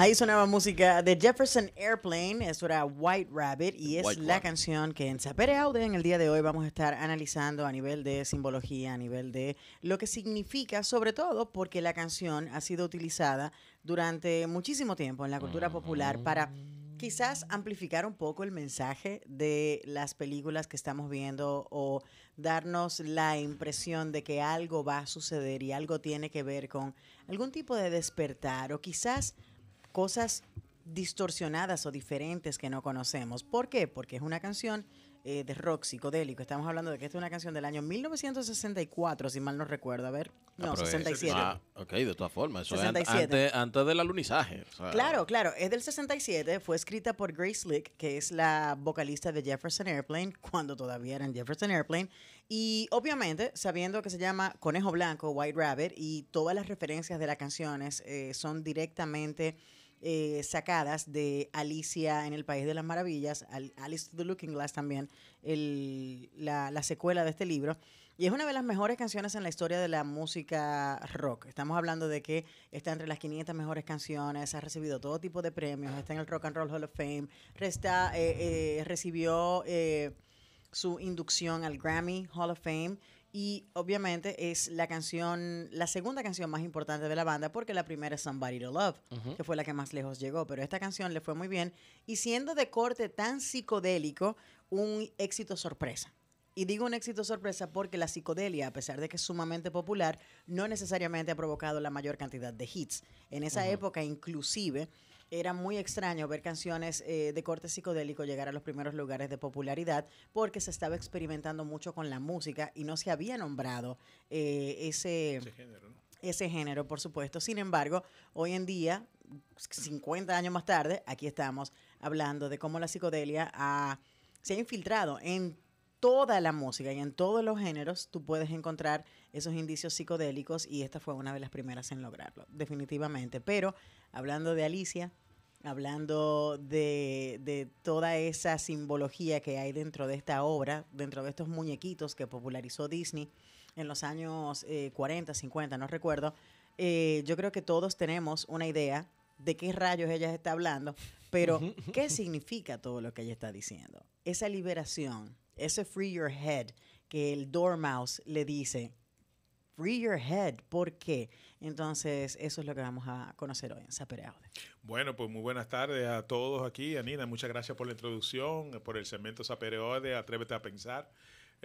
Ahí sonaba música de Jefferson Airplane, Es era White Rabbit, y es la canción que en Zapere Aude en el día de hoy vamos a estar analizando a nivel de simbología, a nivel de lo que significa, sobre todo porque la canción ha sido utilizada durante muchísimo tiempo en la cultura popular para quizás amplificar un poco el mensaje de las películas que estamos viendo o darnos la impresión de que algo va a suceder y algo tiene que ver con algún tipo de despertar o quizás cosas distorsionadas o diferentes que no conocemos. ¿Por qué? Porque es una canción eh, de rock psicodélico. Estamos hablando de que esta es una canción del año 1964, si mal no recuerdo. A ver, ah, no, 67. Ah, ok, de todas formas, eso antes, del alunizaje. Claro, claro, es del 67, fue escrita por Grace Lick, que es la vocalista de Jefferson Airplane, cuando todavía era en Jefferson Airplane. Y obviamente, sabiendo que se llama Conejo Blanco, White Rabbit, y todas las referencias de las canciones eh, son directamente eh, sacadas de Alicia en el País de las Maravillas, Alice to the Looking Glass también, la, secuela de este libro. Y es una de las mejores canciones en la historia de la música rock. Estamos hablando de que está entre las 500 mejores canciones, ha recibido todo tipo de premios, está en el Rock and Roll Hall of Fame, eh, eh, recibió su inducción al Grammy Hall of Fame y obviamente es la canción, la segunda canción más importante de la banda, porque la primera es Somebody to Love, que fue la que más lejos llegó. Pero esta canción le fue muy bien y siendo de corte tan psicodélico, un éxito sorpresa. Y digo un éxito sorpresa porque la psicodelia, a pesar de que es sumamente popular, no necesariamente ha provocado la mayor cantidad de hits. En esa época, inclusive, era muy extraño ver canciones eh, de corte psicodélico llegar a los primeros lugares de popularidad porque se estaba experimentando mucho con la música y no se había nombrado eh, ese, ese género, por supuesto. Sin embargo, hoy en día, 50 años más tarde, aquí estamos hablando de cómo la psicodelia ha, se ha infiltrado en toda la música y en todos los géneros tú puedes encontrar esos indicios psicodélicos y esta fue una de las primeras en lograrlo, definitivamente. Pero hablando de Alicia, hablando de, toda esa simbología que hay dentro de esta obra, dentro de estos muñequitos que popularizó Disney en los años 40, eh, 50, no recuerdo, eh, yo creo que todos tenemos una idea de qué rayos ella está hablando, pero ¿qué significa todo lo que ella está diciendo? Esa liberación, ese free your head que el Dormouse le dice Free Your Head. ¿Por qué? Entonces, eso es lo que vamos a conocer hoy en Sapere Bueno, pues muy buenas tardes a todos aquí. Anina, muchas gracias por la introducción, por el segmento Sapere Atrévete a Pensar.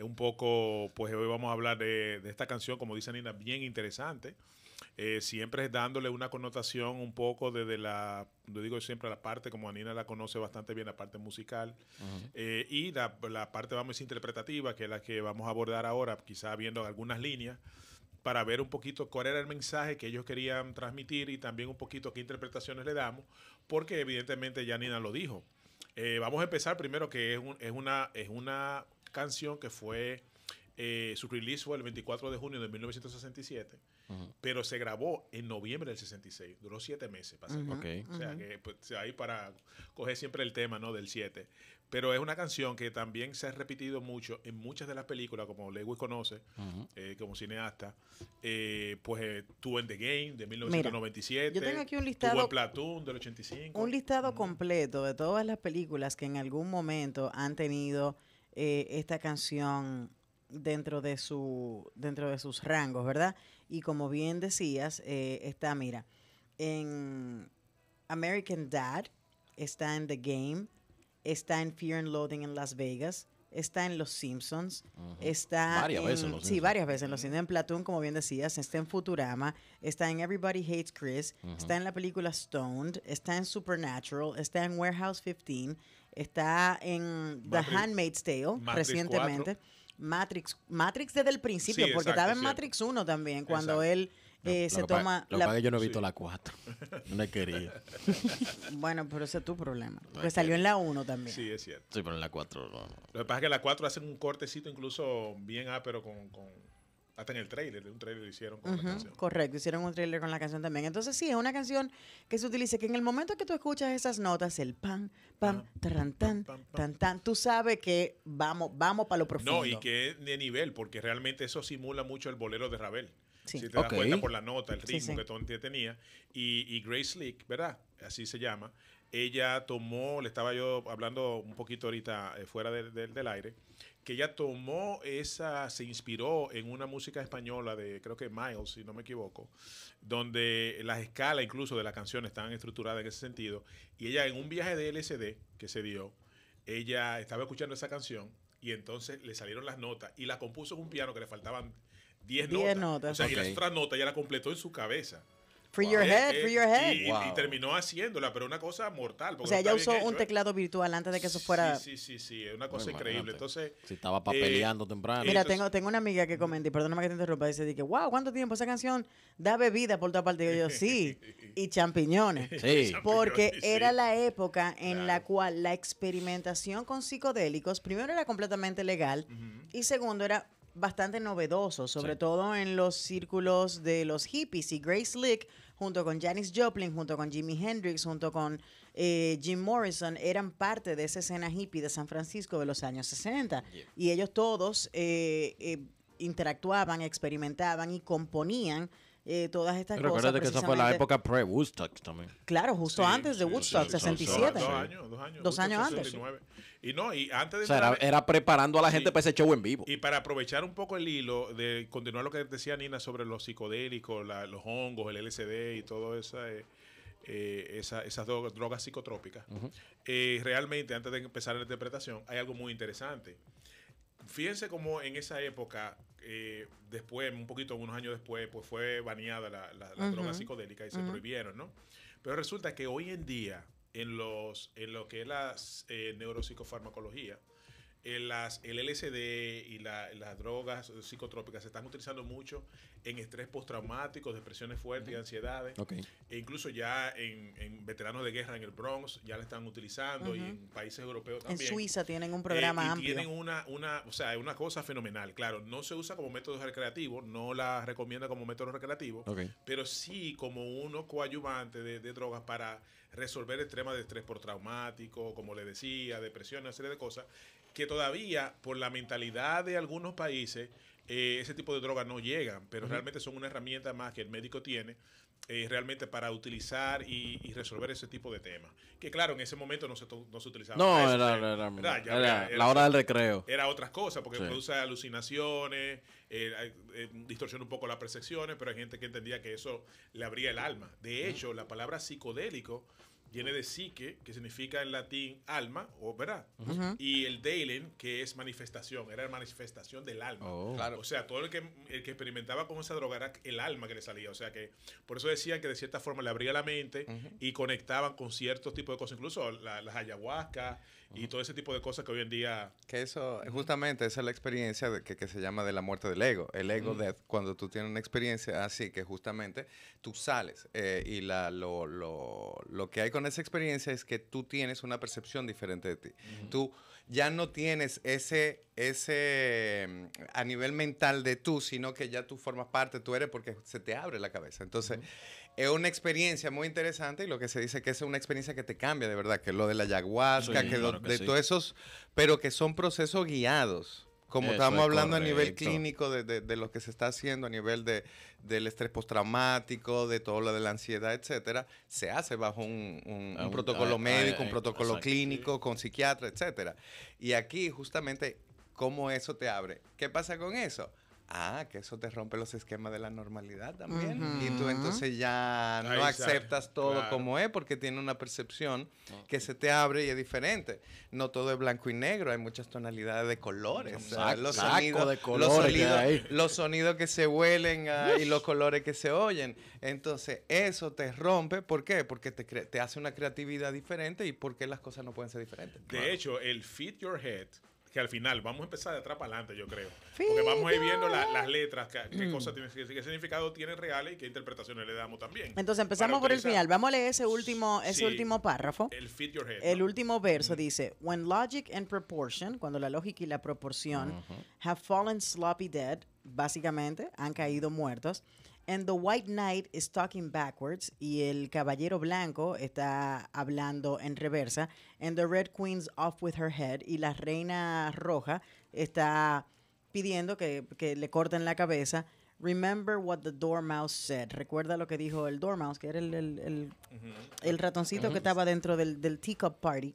un poco, pues hoy vamos a hablar de, esta canción, como dice Anina, bien interesante. Eh, siempre dándole una connotación un poco desde la, lo digo siempre, la parte, como Anina la conoce bastante bien, la parte musical, eh, y la, la parte, vamos, interpretativa, que es la que vamos a abordar ahora, quizá viendo algunas líneas para ver un poquito cuál era el mensaje que ellos querían transmitir y también un poquito qué interpretaciones le damos, porque evidentemente Janina lo dijo. Eh, vamos a empezar primero que es, una, es una canción que fue... Eh, su release fue el 24 de junio de 1967, pero se grabó en noviembre del 66. Duró siete meses. Para O sea, que pues, ahí para coger siempre el tema ¿no? del 7. Pero es una canción que también se ha repetido mucho en muchas de las películas, como Lewis conoce, eh, como cineasta. Eh, pues eh, tuve en The Game de 1997. yo tengo aquí un listado. Platoon del 85. Un listado completo de todas las películas que en algún momento han tenido esta canción dentro de su dentro de sus rangos, ¿verdad? Y como bien decías, está, mira, en American Dad, está en The Game, está en Fear and Loathing en Las Vegas, está en Los Simpsons, está varias en, veces en los sí varias veces en Los Simpsons, en Platoon como bien decías, está en Futurama, está en Everybody Hates Chris, está en la película Stoned, está en Supernatural, está en Warehouse 15, está en The Handmaid's Tale recientemente, Matrix Matrix desde el principio porque estaba en Matrix 1 también cuando él eh, se toma. la... yo no he visto la 4. No he querido. bueno, pero ese es tu problema. porque salió en la 1 también. Sí, es cierto. Sí, pero en la 4 Lo que pasa es que en la 4 hacen un cortecito incluso bien pero con, con hasta en el trailer, un trailer lo hicieron con la canción. Correcto, hicieron un trailer con la canción también. Entonces sí, es una canción que se utiliza, que en el momento que tú escuchas esas notas, el pan, pan, tan, tan, tan, tan, tú sabes que vamos, vamos para lo profundo. No, y que es de nivel, porque realmente eso simula mucho el bolero de Ravel. Si te das cuenta por la nota, el ritmo que Tonti tenía. Y, Grace Leak, ¿verdad? Así se llama. Ella tomó, le estaba yo hablando un poquito ahorita eh, fuera del aire, que ella tomó esa, se inspiró en una música española de, creo que Miles, si no me equivoco, donde las escalas incluso de la canción estaban estructuradas en ese sentido. Y ella en un viaje de LSD que se dio, ella estaba escuchando esa canción y entonces le salieron las notas y la compuso en un piano que le faltaban 10 notas. O sea, y las otras notas ya la completó en su cabeza. For your eh, head, eh, for your head. Y, terminó haciéndola, pero una cosa mortal. O sea, ella usó un ¿eh? teclado virtual antes de que eso fuera. Sí, sí, sí, sí es una cosa increíble. Entonces. Si estaba papeleando temprano. Mira, tengo, tengo una amiga que comenta, y perdóname que te interrumpa, dice que, wow, ¿cuánto tiempo esa canción da bebida por toda parte? Y yo, sí, y champiñones. Sí. Porque era la época en la cual la experimentación con psicodélicos, primero era completamente legal, y segundo era bastante novedoso, sobre todo en los círculos de los hippies. Y Grace Lick junto con Janis Joplin, junto con Jimi Hendrix, junto con eh, Jim Morrison, eran parte de esa escena hippie de San Francisco de los años 60. Y ellos todos eh, eh, interactuaban, experimentaban y componían eh, todas estas cosas. Recuerda que esa fue la época pre-Woodstock también. Claro, justo antes de Woodstock, 67. Dos, años, antes. Y no, y antes de. era, preparando a la gente para ese show en vivo. Y para aprovechar un poco el hilo de continuar lo que decía Nina sobre los psicodélicos, los hongos, el LSD y todas eh, eh, esas drogas psicotrópicas, realmente antes de empezar la interpretación hay algo muy interesante. Fíjense cómo en esa época eh, después, un poquito, unos años después, pues fue baneada la, droga psicodélica y se prohibieron, ¿no? Pero resulta que hoy en día, en, los, en lo que es la eh, neuropsicofarmacología, el, eh, las, el LSD y las drogas psicotrópicas se están utilizando mucho en estrés postraumático, depresiones fuertes y ansiedades. E incluso ya en, veteranos de guerra en el Bronx ya la están utilizando y en países europeos también. En Suiza tienen un programa eh, amplio. y Tienen una, una, o sea, una cosa fenomenal. Claro, no se usa como método recreativo, no la recomienda como método recreativo, pero sí como uno coadyuvante de, drogas para resolver el tema de estrés postraumático, como le decía, depresión, una serie de cosas que todavía por la mentalidad de algunos países eh, ese tipo de drogas no llegan, pero realmente son una herramienta más que el médico tiene eh, realmente para utilizar y, resolver ese tipo de temas. Que claro, en ese momento no se, no se utilizaba. No, era, eh, la hora del recreo. Era otras cosas, porque produce alucinaciones, distorsiona un poco las percepciones, pero hay gente que entendía que eso le abría el alma. De hecho, la palabra psicodélico viene de psique, que significa en latín alma, o verdad, y el deilen, que es manifestación, era la manifestación del alma. Oh. O sea, todo el que, experimentaba con esa droga era el alma que le salía. O sea que por eso decían que de cierta forma le abría la mente y conectaban con ciertos tipos de cosas, incluso las ayahuasca y todo ese tipo de cosas que hoy en día. Que eso, justamente, esa es la experiencia de que, que, se llama de la muerte del ego, el ego mm. de cuando tú tienes una experiencia así que justamente tú sales eh, y la, lo, lo, lo que hay con esa experiencia es que tú tienes una percepción diferente de ti. Tú ya no tienes ese, ese mm, a nivel mental de tú, sino que ya tú formas parte, tú eres porque se te abre la cabeza. Entonces, es una experiencia muy interesante y lo que se dice que es una experiencia que te cambia de verdad, que lo de la ayahuasca, que, de todos esos, pero que son procesos guiados como estamos hablando a nivel clínico de, lo que se está haciendo, a nivel del estrés postraumático, de todo lo de la ansiedad, etcétera, se hace bajo un, un protocolo médico, un eh, protocolo clínico, con psiquiatra, etcétera. Y aquí, justamente, cómo eso te abre. ¿Qué pasa con eso? Ah, que eso te rompe los esquemas de la normalidad también. Y tú entonces ya no aceptas todo como es porque tiene una percepción que se te abre y es diferente. No todo es blanco y negro, hay muchas tonalidades de colores. los, sonidos, los, sonidos, que se huelen ah, y los colores que se oyen. Entonces, eso te rompe. ¿Por qué? Porque te, te hace una creatividad diferente y porque las cosas no pueden ser diferentes. De hecho, el Fit Your Head que al final vamos a empezar de atrás para adelante, yo creo. Porque vamos a ir viendo las letras, mm. qué, qué, significado tienen reales y qué interpretaciones le damos también. Entonces empezamos por el final. Vamos a leer ese último, ese último párrafo. El último verso dice: When logic and proportion, cuando la lógica y la proporción, have fallen sloppy dead, básicamente han caído muertos. And the White Knight is talking backwards y el Caballero Blanco está hablando en reversa. And the Red Queen's off with her head y la Reina Roja está pidiendo que, que le corten la cabeza. Remember what the Dormouse said. Recuerda lo que dijo el Dormouse, que era el, ratoncito que estaba dentro del, del teacup party.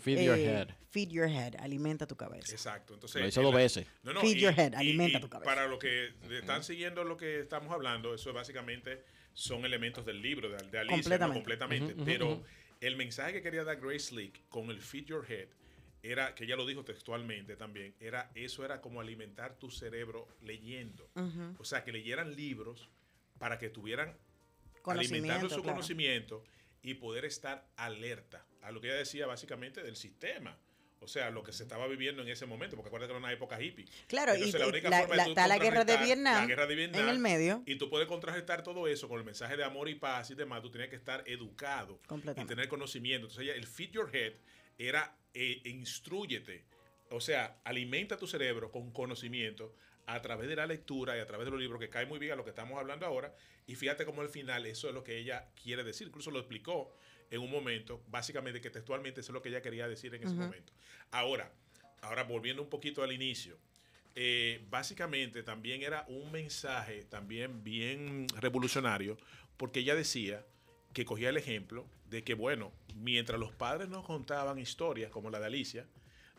Feed your eh, head. Feed your head, alimenta tu cabeza. Exacto. Entonces, lo hizo dos veces. feed your head, alimenta tu cabeza. Para los que están siguiendo lo que estamos hablando, eso básicamente son elementos del libro de, de Alicia. Completamente. pero el mensaje que quería dar Grace Leak con el feed your head era, que ella lo dijo textualmente también, era eso era como alimentar tu cerebro leyendo. O sea, que leyeran libros para que estuvieran alimentando su conocimiento y poder estar alerta a lo que ella decía básicamente del sistema. O sea, lo que se estaba viviendo en ese momento, porque acuérdate que era una época hippie. Claro, y la está la guerra, de Vietnam, en el medio. Y tú puedes contrarrestar todo eso con el mensaje de amor y paz y demás. Tú tienes que estar educado y tener conocimiento. Entonces, el Fit your head era eh, instruyete. O sea, alimenta tu cerebro con conocimiento a través de la lectura y a través de los libros, que cae muy bien a lo que estamos hablando ahora. Y fíjate cómo al final eso es lo que ella quiere decir. Incluso lo explicó en un momento, básicamente que textualmente eso es lo que ella quería decir en ese momento. Ahora, ahora volviendo un poquito al inicio. Eh, básicamente también era un mensaje también bien revolucionario, porque ella decía que cogía el ejemplo de que, bueno, mientras los padres nos contaban historias como la de Alicia,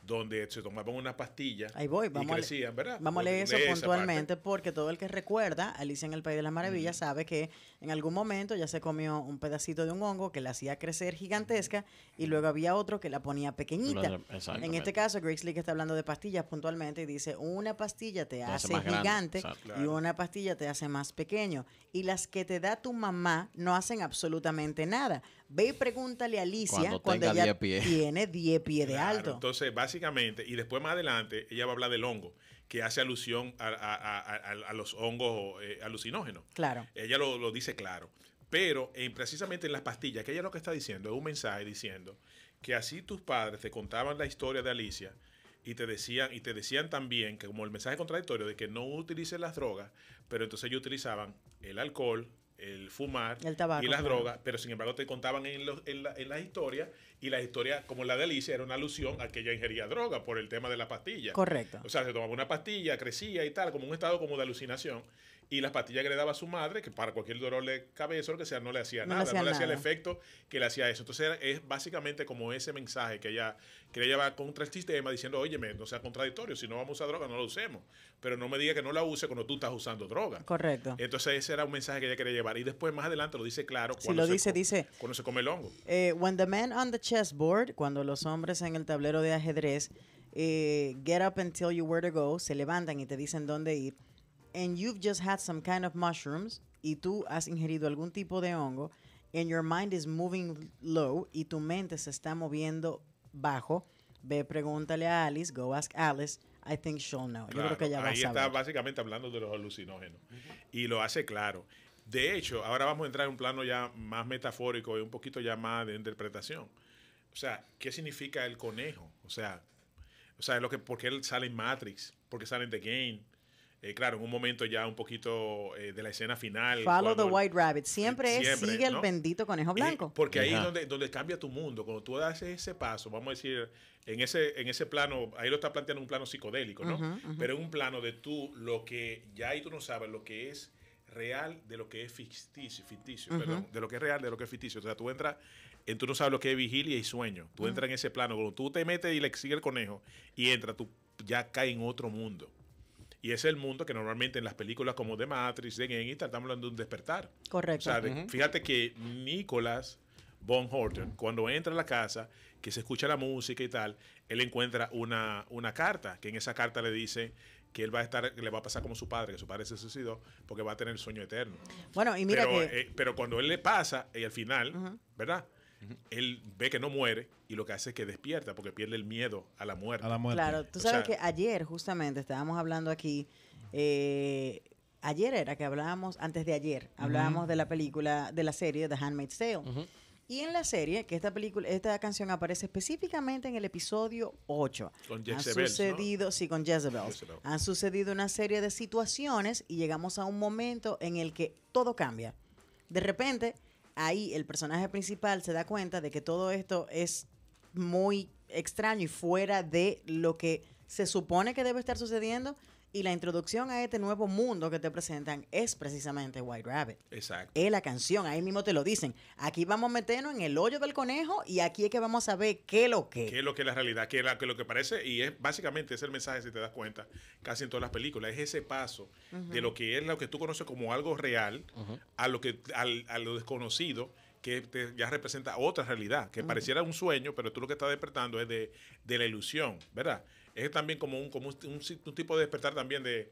donde se tomaban una pastilla Ahí voy, vamos y crecían, ¿verdad? Vamos a leer eso puntualmente porque todo el que recuerda Alicia en el País de las Maravillas sabe que en algún momento ya se comió un pedacito de un hongo que la hacía crecer gigantesca y luego había otro que la ponía pequeñita. En este caso, Grigsley que está hablando de pastillas puntualmente y dice, una pastilla te, hace, gigante y una pastilla te hace más pequeño. Y las que te da tu mamá no hacen absolutamente nada. Ve y pregúntale a Alicia cuando, ella tiene 10 pies de alto. entonces, básicamente, y después más adelante, ella va a hablar del hongo, que hace alusión a, los hongos eh, alucinógenos. Claro. Ella lo, dice claro. Pero precisamente en las pastillas, que ella lo que está diciendo es un mensaje diciendo que así tus padres te contaban la historia de Alicia y te decían y te decían también que como el mensaje contradictorio de que no utilices las drogas, pero entonces ellos utilizaban el alcohol, el fumar y las drogas, pero sin embargo te contaban en, la, las historias y las historias, como la delicia era una alusión a que ella ingería droga por el tema de la pastilla. Correcto. O sea, se tomaba una pastilla, crecía y tal, como un estado como de alucinación y las pastillas que le daba a su madre, que para cualquier dolor de cabeza o lo que sea, no le hacía nada, no le hacía el efecto que le hacía eso. Entonces es básicamente como ese mensaje que ella, que ella va contra el sistema diciendo, oye, no sea contradictorio, si no vamos a usar droga, no la usemos, pero no me diga que no la use cuando tú estás usando droga. Correcto. Entonces ese era un mensaje que ella quería llevar y después más adelante lo dice claro cuando, se, come, el hongo. Eh, when the the chessboard, cuando los hombres en el tablero de ajedrez, eh, se levantan y te dicen dónde ir and you've just had some kind of mushrooms y tú has ingerido algún tipo de hongo and your mind is moving low y tu mente se está moviendo bajo, ve, pregúntale a Alice, go ask Alice. I think she'll know. Yo está básicamente hablando de los alucinógenos. Y lo hace claro. De hecho, ahora vamos a entrar en un plano ya más metafórico y un poquito ya más de interpretación. O sea, ¿qué significa el conejo? O sea, o sea, lo que, ¿por qué sale en Matrix? ¿Por qué sale en The Game? Eh, claro, en un momento ya un poquito eh, de la escena final. Follow the White Rabbit. Siempre, es, sigue el bendito conejo blanco. porque ahí es donde, donde cambia tu mundo. Cuando tú das ese paso, vamos a decir, en ese, en ese plano, ahí lo está planteando un plano psicodélico, ¿no? Pero es un plano de tú, lo que ya y tú no sabes, lo que es real de lo que es ficticio, ficticio perdón, de lo que es real, de lo que es ficticio. O sea, tú entras, en, tú no sabes lo que es vigilia y sueño. Tú entras en ese plano, cuando tú te metes y le sigue el conejo y entra tú ya caes en otro mundo. Y es el mundo que normalmente en las películas como The Matrix, de Game, estamos hablando de un despertar. Correcto. O fíjate que Nicolás Von Horton, cuando entra a la casa, que se escucha la música y tal, él encuentra una, una carta, que en esa carta le dice que él va a estar, le va a pasar como su padre, que su padre se suicidó, porque va a tener el sueño eterno. Bueno, y mira pero, eh, pero cuando él le pasa, y eh, al final, ¿verdad? Él ve que no muere y lo que hace es que despierta porque pierde el miedo a la muerte. Claro, tú sabes que ayer justamente estábamos hablando aquí, eh, ayer era que hablábamos, antes de ayer, hablábamos de la película, de la serie The Handmaid's Tale. Y en la serie, que esta película, esta canción aparece específicamente en el episodio 8. Con Jezebel. sucedido, sí, con Jezebel. Jezebel. sucedido una serie de situaciones y llegamos a un momento en el que todo cambia. De repente, ahí el personaje principal se da cuenta de que todo esto es muy extraño y fuera de lo que se supone que debe estar sucediendo y la introducción a este nuevo mundo que te presentan es precisamente White Rabbit. Exacto. Es la canción, ahí mismo te lo dicen. Aquí vamos a meternos en el hoyo del conejo y aquí es que vamos a ver qué es lo que. Qué es lo que es la realidad, qué es, lo que parece. Y es básicamente es el mensaje, si te das cuenta, casi en todas las películas. Es ese paso de lo que es lo que tú conoces como algo real a, lo que, al, a lo desconocido que ya representa otra realidad, que pareciera un sueño, pero tú lo que estás despertando es de, de la ilusión, ¿verdad? es también como un, un, tipo de despertar también de,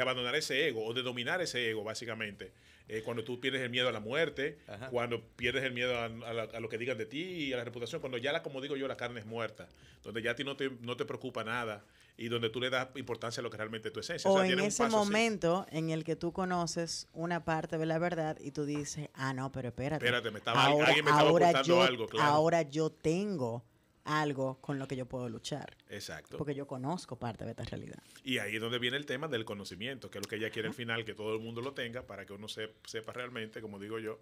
abandonar ese ego o de dominar ese ego, básicamente. Eh, cuando tú pierdes el miedo a la muerte, cuando pierdes el miedo a, lo que digan de ti y a la reputación, cuando ya, como digo yo, la carne es muerta, donde ya a ti no te, no te preocupa nada y donde tú le das importancia a lo que realmente es tu esencia. O, en ese momento en el que tú conoces una parte de la verdad y tú dices, ah, no, pero espérate. Espérate, me estaba, alguien me estaba algo, claro. Ahora yo tengo algo con lo que yo puedo luchar. Exacto. Porque yo conozco parte de esta realidad. Y ahí es donde viene el tema del conocimiento, que es lo que ella quiere al final, que todo el mundo lo tenga para que uno se, sepa realmente, como digo yo,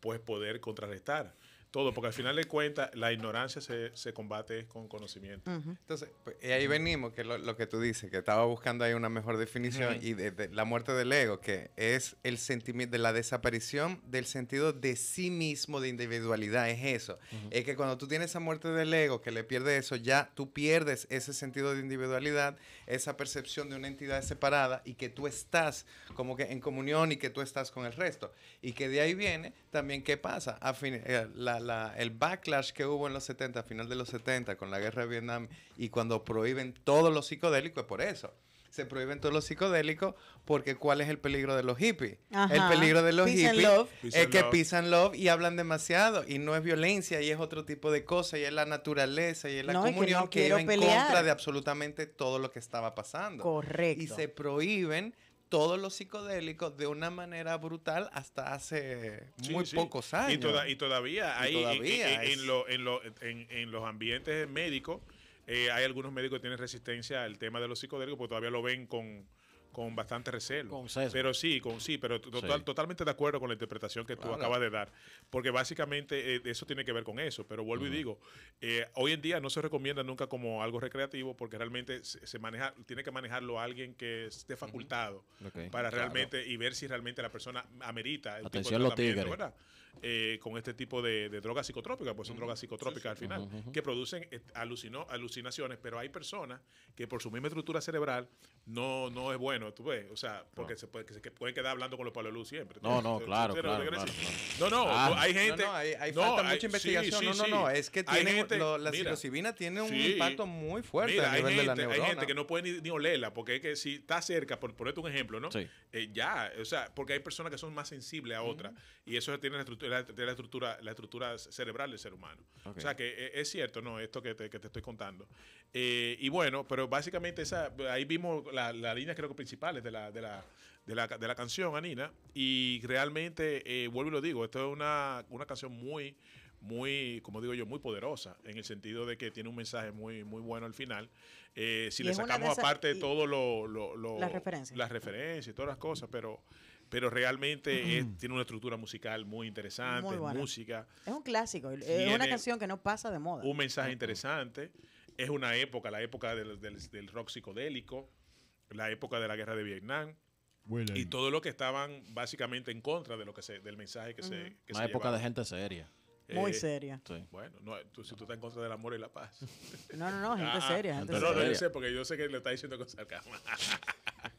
pues poder contrarrestar. Todo, porque al final de cuentas la ignorancia se, se combate con conocimiento. Entonces, pues, ahí venimos, que lo, lo, que tú dices, que estaba buscando ahí una mejor definición, y de, la muerte del ego, que es el sentimiento de la desaparición del sentido de sí mismo, de individualidad, es eso. Es que cuando tú tienes esa muerte del ego, que le pierde eso, ya tú pierdes ese sentido de individualidad, esa percepción de una entidad separada y que tú estás como que en comunión y que tú estás con el resto. Y que de ahí viene también qué pasa. A eh, la, el backlash que hubo en los 70, final de los 70, con la guerra de Vietnam, y cuando prohíben todos los psicodélicos, es por eso. Se prohíben todos los psicodélicos porque ¿cuál es el peligro de los hippies? El peligro de los hippies es que pisan love y hablan demasiado y no es violencia y es otro tipo de cosa y es la naturaleza y es la comunión que, en contra de absolutamente todo lo que estaba pasando. Correcto. Y se prohíben todos los psicodélicos de una manera brutal hasta hace muy pocos años. Y, todavía hay en, los ambientes médicos, eh, hay algunos médicos que tienen resistencia al tema de los psicodélicos porque todavía lo ven con con bastante recelo. pero sí, con sí, pero totalmente de acuerdo con la interpretación que tú acabas de dar, porque básicamente eh, eso tiene que ver con eso, pero vuelvo y digo, eh, hoy en día no se recomienda nunca como algo recreativo porque realmente se, maneja, tiene que manejarlo alguien que esté facultado para realmente y ver si realmente la persona amerita el Atención tipo los tigres. Eh, con este tipo de, drogas psicotrópicas, pues son drogas psicotrópicas al final, que producen eh, alucino, alucinaciones, pero hay personas que por su misma estructura cerebral no, no es bueno, tú ves, o sea, porque se, puede, que se pueden quedar hablando con los luz siempre. No, no, claro, No, no, ah. hay gente... No, hay, hay falta mucha investigación, no, no, no, es que tiene, la tiene un impacto muy fuerte Hay gente que no puede ni, olerla, porque es que si está cerca, por ponerte un ejemplo, ¿no? Eh, ya, o sea, porque hay personas que son más sensibles a otras, y eso tiene la estructura de la estructura, la estructura cerebral del ser humano. O sea que eh, es cierto, ¿no? Esto que te, que te estoy contando. Eh, y bueno, pero básicamente esa, ahí vimos las líneas creo que principales de la, de la, de la, canción, Anina. Y realmente, eh, vuelvo y lo digo, esto es una, canción muy, muy, como digo yo, muy poderosa, en el sentido de que tiene un mensaje muy, muy bueno al final. si le sacamos aparte de todo las referencias. referencias y todas las cosas, pero pero realmente mm. tiene una estructura musical muy interesante, música. Es un clásico, eh, es una canción que no pasa de moda. Un mensaje interesante, es una época, la época del, del, rock psicodélico, la época de la guerra de Vietnam. Y todo lo que estaban básicamente en contra de lo que se, del mensaje que se... una época de gente seria. Muy eh, seria. Bueno, no, si tú estás en contra del amor y la paz. No, no, no, gente ah, ah, seria. Pero no, no, porque yo sé que le está diciendo con sarcasmo.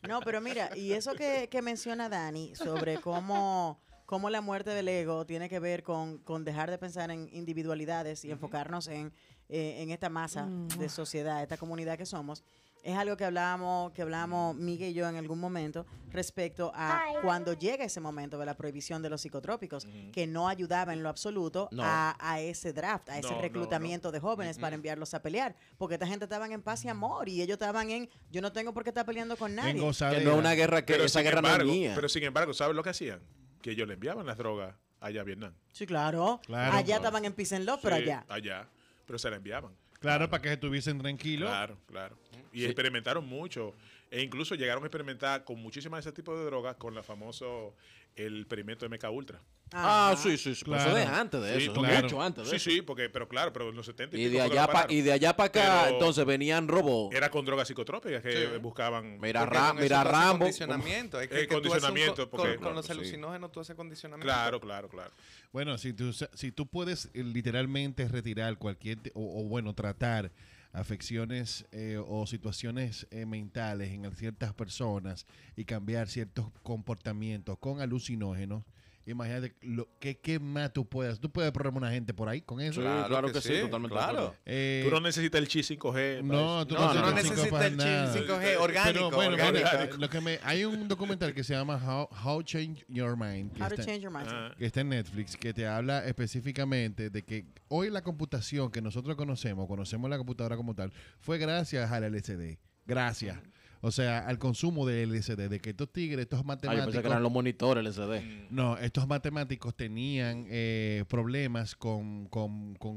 No, pero mira, y eso que, que menciona Dani sobre cómo, cómo, la muerte del ego tiene que ver con, con dejar de pensar en individualidades y enfocarnos en, eh, en esta masa mm. de sociedad, esta comunidad que somos es algo que hablábamos, que hablamos Miguel y yo en algún momento respecto a cuando llega ese momento de la prohibición de los psicotrópicos, que no ayudaba en lo absoluto a, ese draft, a ese reclutamiento de jóvenes para enviarlos a pelear, porque esta gente estaban en paz y amor y ellos estaban en, yo no tengo por qué estar peleando con nadie. no una guerra que esa guerra no mía. Pero sin embargo, ¿sabes lo que hacían? Que ellos le enviaban las drogas allá a Vietnam. Sí, claro. allá estaban en Pisenlo, pero allá. Allá, pero se la enviaban. Claro, para que estuviesen tranquilos. Claro, claro. Y experimentaron mucho. E incluso llegaron a experimentar con muchísimas de ese tipo de drogas con la famoso el experimento de MK Ultra. Ah, ah sí, sí, sí. Claro. eso antes de eso, mucho antes Sí, sí, porque, pero claro, pero en los 70 y, de allá Y de allá para acá, entonces venían robos. Era con drogas psicotrópicas que buscaban. Mira, mira Rambo. Condicionamiento. Es que, eh, condicionamiento. porque, con, los alucinógenos tú haces condicionamiento. Claro, claro, claro. Bueno, si tú, si tú puedes eh, literalmente retirar cualquier, o, bueno, tratar afecciones eh, o situaciones mentales en ciertas personas y cambiar ciertos comportamientos con alucinógenos, Imagínate lo, que, qué más tú puedes? Tú puedes programar una gente por ahí con eso. claro, que, sí, totalmente. Claro. Eh, tú no necesitas el chi 5G. No, tú no, necesitas el chi 5G orgánico. bueno, orgánico. lo que me, hay un documental que se llama How, How Change Your Mind. How to Change Your Mind. Que está en Netflix, que te habla específicamente de que hoy la computación que nosotros conocemos, conocemos la computadora como tal, fue gracias al LCD. Gracias. O sea, al consumo de LCD, de que estos tigres, estos matemáticos... Ah, yo pensé que eran los monitores LSD. Mm. No, estos matemáticos tenían eh, problemas con,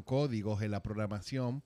códigos en la programación.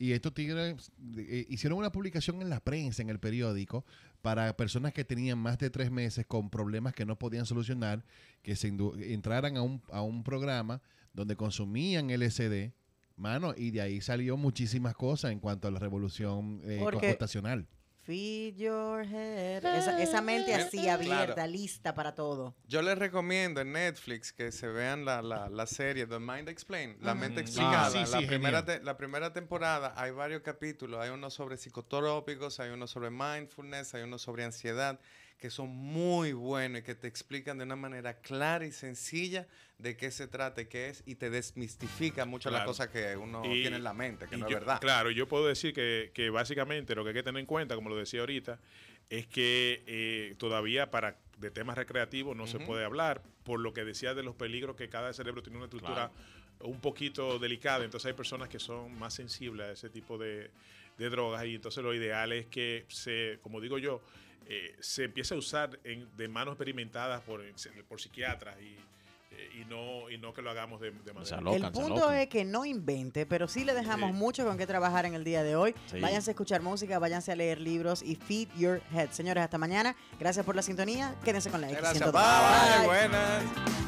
Y estos tigres eh, hicieron una publicación en la prensa, en el periódico, para personas que tenían más de tres meses con problemas que no podían solucionar, que se entraran a un, a un programa donde consumían LCD, mano, y de ahí salió muchísimas cosas en cuanto a la revolución eh, computacional your head. Esa, mente así abierta, lista para todo. Yo les recomiendo en Netflix que se vean la, la, la serie The Mind Explained, La Mente ah, Explicada. la, primera la primera temporada hay varios capítulos. Hay uno sobre psicotrópicos, hay uno sobre mindfulness, hay uno sobre ansiedad que son muy buenos y que te explican de una manera clara y sencilla de qué se trata y qué es y te desmistifica mucho las cosas que uno tiene en la mente, que no es verdad. Claro, yo puedo decir que, que, básicamente lo que hay que tener en cuenta, como lo decía ahorita, es que eh, todavía para de temas recreativos no se puede hablar, por lo que decía de los peligros que cada cerebro tiene una estructura un poquito delicada, entonces hay personas que son más sensibles a ese tipo de, de drogas y entonces lo ideal es que se, como digo yo, eh, se empieza a usar de manos experimentadas por, por psiquiatras y, eh, no, no que lo hagamos de, manera. el punto es que no invente, pero sí le dejamos mucho con qué trabajar en el día de hoy. Váyanse a escuchar música, váyanse a leer libros y feed your head. Señores, hasta mañana. Gracias por la sintonía. Quédense con la X. Gracias. Buenas.